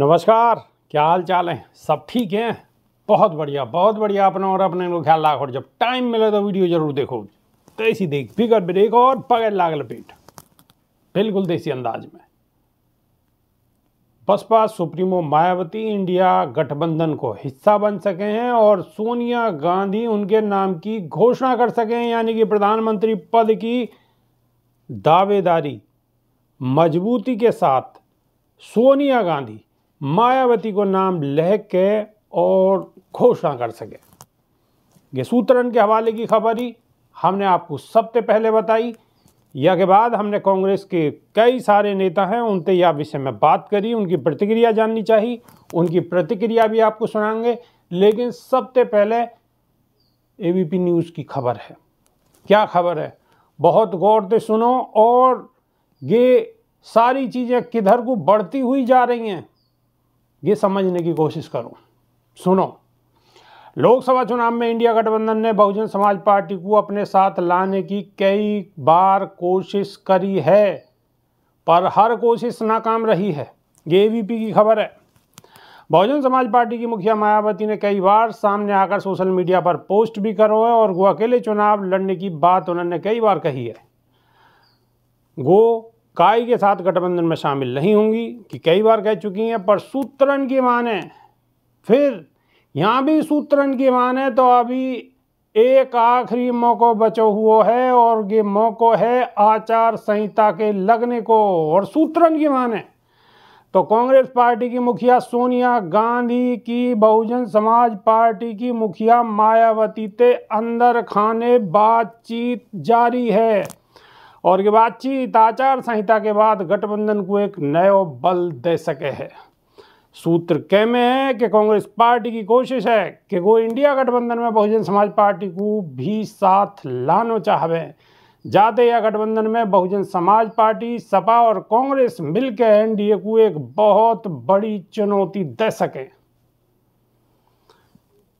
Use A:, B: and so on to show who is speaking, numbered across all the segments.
A: नमस्कार क्या हाल चाल है सब ठीक हैं बहुत बढ़िया बहुत बढ़िया अपना और अपने लोग ख्याल लाख और जब टाइम मिले तो वीडियो जरूर देखो देसी देख फिकर देखो और पकड़ लाग लपेट बिल्कुल देसी अंदाज में बसपा सुप्रीमो मायावती इंडिया गठबंधन को हिस्सा बन सके हैं और सोनिया गांधी उनके नाम की घोषणा कर सके हैं यानी कि प्रधानमंत्री पद की दावेदारी मजबूती के साथ सोनिया गांधी मायावती को नाम लहक के और घोषणा कर सके ये सूत्रन के हवाले की खबर ही हमने आपको सबसे पहले बताई या के बाद हमने कांग्रेस के कई सारे नेता हैं उनसे यह विषय में बात करी उनकी प्रतिक्रिया जाननी चाहिए उनकी प्रतिक्रिया भी आपको सुनाएंगे लेकिन सबसे पहले एबीपी न्यूज़ की खबर है क्या खबर है बहुत गौर से सुनो और ये सारी चीज़ें किधर को बढ़ती हुई जा रही हैं ये समझने की कोशिश करो सुनो लोकसभा चुनाव में इंडिया गठबंधन ने बहुजन समाज पार्टी को अपने साथ लाने की कई बार कोशिश करी है पर हर कोशिश नाकाम रही है ये एवीपी की खबर है बहुजन समाज पार्टी की मुखिया मायावती ने कई बार सामने आकर सोशल मीडिया पर पोस्ट भी करो है और वो अकेले चुनाव लड़ने की बात उन्होंने कई बार कही है गो काय के साथ गठबंधन में शामिल नहीं होंगी कि कई बार कह चुकी हैं पर सूत्रण की माने फिर यहाँ भी सूत्रण की माने तो अभी एक आखिरी मौको बचो हुआ है और ये मौको है आचार संहिता के लगने को और सूत्रण की माने तो कांग्रेस पार्टी की मुखिया सोनिया गांधी की बहुजन समाज पार्टी की मुखिया मायावती ते अंदर खाने बातचीत जारी है और ये बातचीत आचार संहिता के बाद गठबंधन को एक नयो बल दे सके है सूत्र कह में है कि कांग्रेस पार्टी की कोशिश है कि वो इंडिया गठबंधन में बहुजन समाज पार्टी को भी साथ लानो चाहवे जाते या गठबंधन में बहुजन समाज पार्टी सपा और कांग्रेस मिलकर एनडीए को एक बहुत बड़ी चुनौती दे सके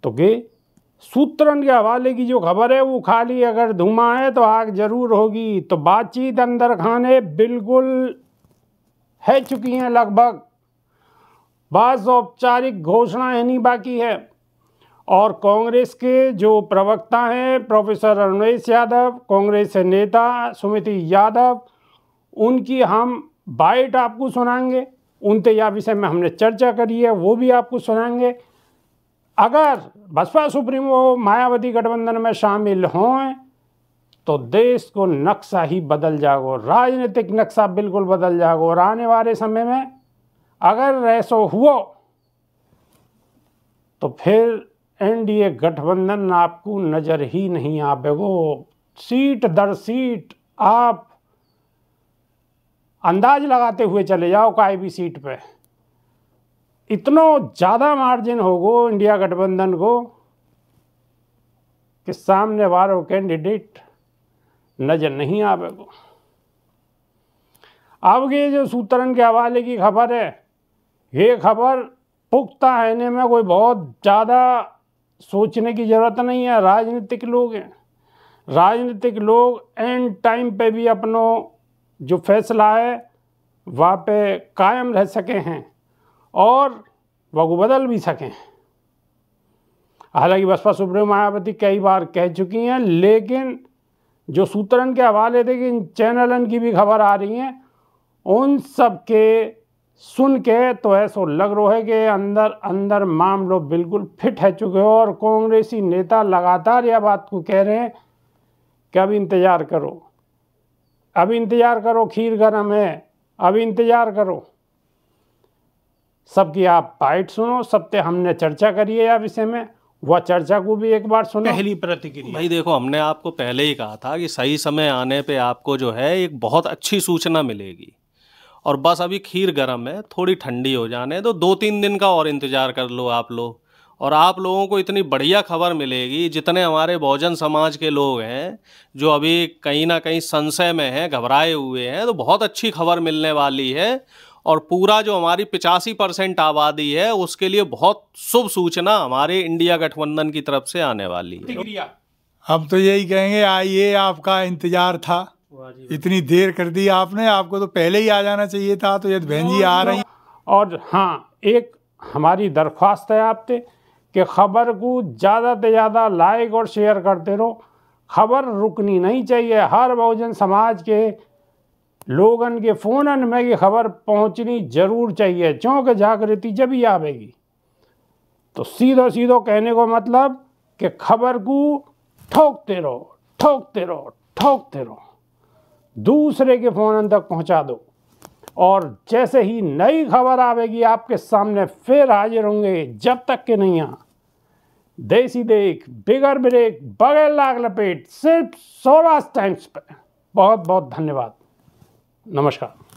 A: तो कि सूत्रण के हवाले की जो खबर है वो खाली अगर धुमा है तो आग जरूर होगी तो बातचीत अंदर खाने बिल्कुल है चुकी हैं लगभग बाज़ औपचारिक घोषणा नहीं बाकी है और कांग्रेस के जो प्रवक्ता हैं प्रोफेसर रमेश यादव कांग्रेस नेता सुमिति यादव उनकी हम बाइट आपको सुनाएंगे उन या विषय में हमने चर्चा करी है वो भी आपको सुनाएंगे अगर बसपा सुप्रीमो मायावती गठबंधन में शामिल हों तो देश को नक्शा ही बदल जागो राजनीतिक नक्शा बिल्कुल बदल जागो और आने वाले समय में अगर ऐसा हुआ तो फिर एनडीए गठबंधन आपको नज़र ही नहीं आवेगो सीट दर सीट आप अंदाज लगाते हुए चले जाओ का भी सीट पे इतनो ज़्यादा मार्जिन होगो इंडिया गठबंधन को कि सामने वारो कैंडिडेट नज़र नहीं आवेगो अब ये जो सूत्रन के हवाले की खबर है ये खबर पुख्ता है में कोई बहुत ज़्यादा सोचने की ज़रूरत नहीं है राजनीतिक लोग हैं राजनीतिक लोग एंड टाइम पे भी अपनों जो फैसला है वहाँ पे कायम रह सके हैं और बदल भी सकें हालांकि बसपा सुप्रीम मायावती कई बार कह चुकी हैं लेकिन जो सूत्रन के हवाले थे कि इन चैनलन की भी खबर आ रही हैं उन सब के सुन के तो ऐसा लग रो है कि अंदर अंदर मामलो बिल्कुल फिट है चुके हो और कांग्रेसी नेता लगातार यह बात को कह रहे हैं कि अब इंतज़ार करो अब इंतज़ार करो खीर गर्म है अब इंतज़ार करो सबकी आप बाइट सुनो सबसे हमने चर्चा करी है या विषय में वह चर्चा को भी एक बार सुनो पहली
B: प्रतिक्रिया भाई देखो हमने आपको पहले ही कहा था कि सही समय आने पे आपको जो है एक बहुत अच्छी सूचना मिलेगी और बस अभी खीर गर्म है थोड़ी ठंडी हो जाने तो दो तीन दिन का और इंतज़ार कर लो आप लोग और आप लोगों को इतनी बढ़िया खबर मिलेगी जितने हमारे बहुजन समाज के लोग हैं जो अभी कहीं ना कहीं संशय में हैं घबराए हुए हैं तो बहुत अच्छी खबर मिलने वाली है और पूरा जो हमारी पिचासी परसेंट आबादी है उसके लिए बहुत शुभ सूचना हमारे इंडिया गठबंधन की तरफ से आने वाली
A: है हम तो यही कहेंगे आइए आपका इंतजार था इतनी देर कर दी आपने आपको तो पहले ही आ जाना चाहिए था तो यदि बहन जी आ रही और हाँ एक हमारी दरख्वास्त है आपसे कि खबर को ज़्यादा से ज़्यादा लाइक और शेयर करते रहो खबर रुकनी नहीं चाहिए हर बहुजन समाज के लोगन के फ़ोनन में ये खबर पहुंचनी ज़रूर चाहिए चौंक जागृति जब ही आवेगी तो सीधो सीधो कहने को मतलब कि खबर को ठोकते रहो ठोकते रहो ठोकते रहो दूसरे के फोनन तक पहुंचा दो और जैसे ही नई खबर आवेगी आपके सामने फिर हाजिर होंगे जब तक के नहीं आ देसी देख बिगर ब्रेक बगैर लाग लपेट सिर्फ सोलह टाइम्स पर बहुत बहुत धन्यवाद नमस्कार